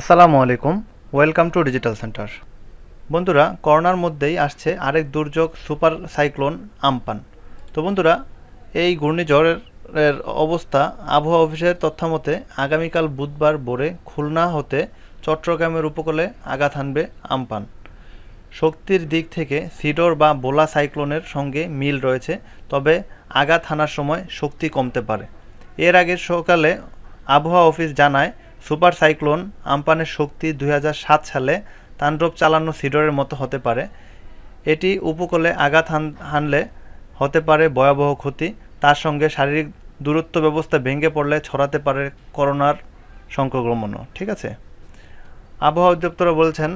আসসালামু আলাইকুম welcome to digital centre বন্ধুরা করোনার মধ্যেই আসছে আরেক দুর্যোগ সুপার সাইক্লোন আমপান তো বন্ধুরা এই ঘূর্ণিঝড়ের অবস্থা আবহাওয়া অফিসের তথ্যমতে আগামীকাল বুধবার ভোরে খুলনা হতে চট্টগ্রামের উপকূলে আঘাত হানবে আমপান শক্তির দিক থেকে সিডর বা বোলা সাইক্লোনের সঙ্গে মিল রয়েছে তবে আঘাত হানার সময় শক্তি কমতে পারে এর আগে সকালে আবহাওয়া অফিস জানায় সুপার সাইক্লোন আম্পানের শক্তি দুই সালে তাণ্ডব চালানো সিডরের মতো হতে পারে এটি উপকূলে আঘাত হানলে হতে পারে ভয়াবহ ক্ষতি তার সঙ্গে শারীরিক দূরত্ব ব্যবস্থা ভেঙে পড়লে ছড়াতে পারে করোনার সংক্রমণও ঠিক আছে আবহাওয়া অধিদপ্তরা বলছেন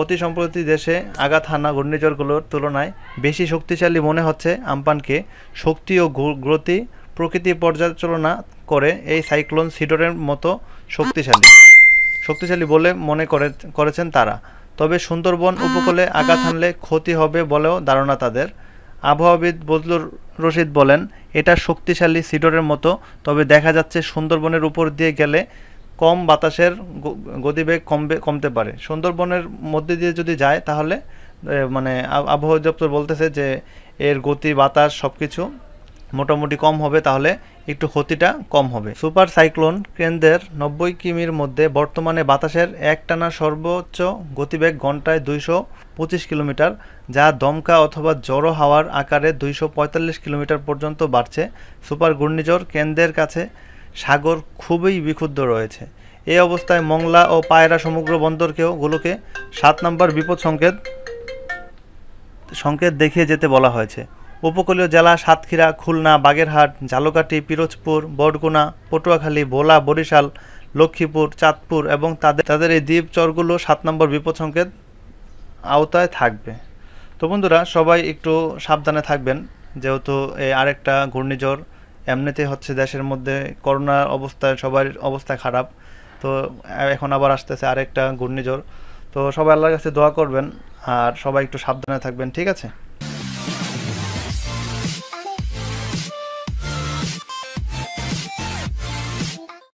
অতি সম্প্রতি দেশে আঘাত হানা ঘূর্ণিঝড়গুলোর তুলনায় বেশি শক্তিশালী মনে হচ্ছে আমপানকে শক্তি ও গতি প্রকৃতি পর্যালোচনা করে এই সাইক্লোন সিডরের মতো শক্তিশালী শক্তিশালী বলে মনে করে করেছেন তারা তবে সুন্দরবন উপকূলে আঘাত হানলে ক্ষতি হবে বলেও ধারণা তাদের আবহাওয়াবিদ বদলুর রশিদ বলেন এটা শক্তিশালী সিডরের মতো তবে দেখা যাচ্ছে সুন্দরবনের উপর দিয়ে গেলে কম বাতাসের গতিবেগ কমবে কমতে পারে সুন্দরবনের মধ্যে দিয়ে যদি যায় তাহলে মানে আবহাওয়া দপ্তর বলতেছে যে এর গতি বাতাস সব কিছু মোটামুটি কম হবে তাহলে একটু ক্ষতিটা কম হবে সুপার সাইক্লোন কেন্দ্রের নব্বই কিমির মধ্যে বর্তমানে বাতাসের একটানা সর্বোচ্চ গতিবেগ ঘন্টায় দুইশো পঁচিশ কিলোমিটার যা দমকা অথবা জড়ো হাওয়ার আকারে দুইশো পঁয়তাল্লিশ কিলোমিটার পর্যন্ত বাড়ছে সুপার ঘূর্ণিঝড় কেন্দ্রের কাছে সাগর খুবই বিক্ষুব্ধ রয়েছে এই অবস্থায় মংলা ও পায়রা সমগ্র বন্দরকেও গুলোকে সাত নম্বর বিপদ সংকেত সংকেত দেখিয়ে যেতে বলা হয়েছে উপকূলীয় জেলা সাতক্ষীরা খুলনা বাগেরহাট ঝালকাঠি পিরোজপুর বরগুনা পটুয়াখালী ভোলা বরিশাল লক্ষ্মীপুর চাঁদপুর এবং তাদের তাদের এই দ্বীপ চরগুলো সাত নম্বর বিপদ সংকেত আওতায় থাকবে তো বন্ধুরা সবাই একটু সাবধানে থাকবেন যেহেতু এই আরেকটা ঘূর্ণিঝড় এমনিতে হচ্ছে দেশের মধ্যে করোনার অবস্থায় সবার অবস্থা খারাপ তো এখন আবার আসতেছে আরেকটা ঘূর্ণিঝড় তো সবাই আল্লাহর কাছে দোয়া করবেন আর সবাই একটু সাবধানে থাকবেন ঠিক আছে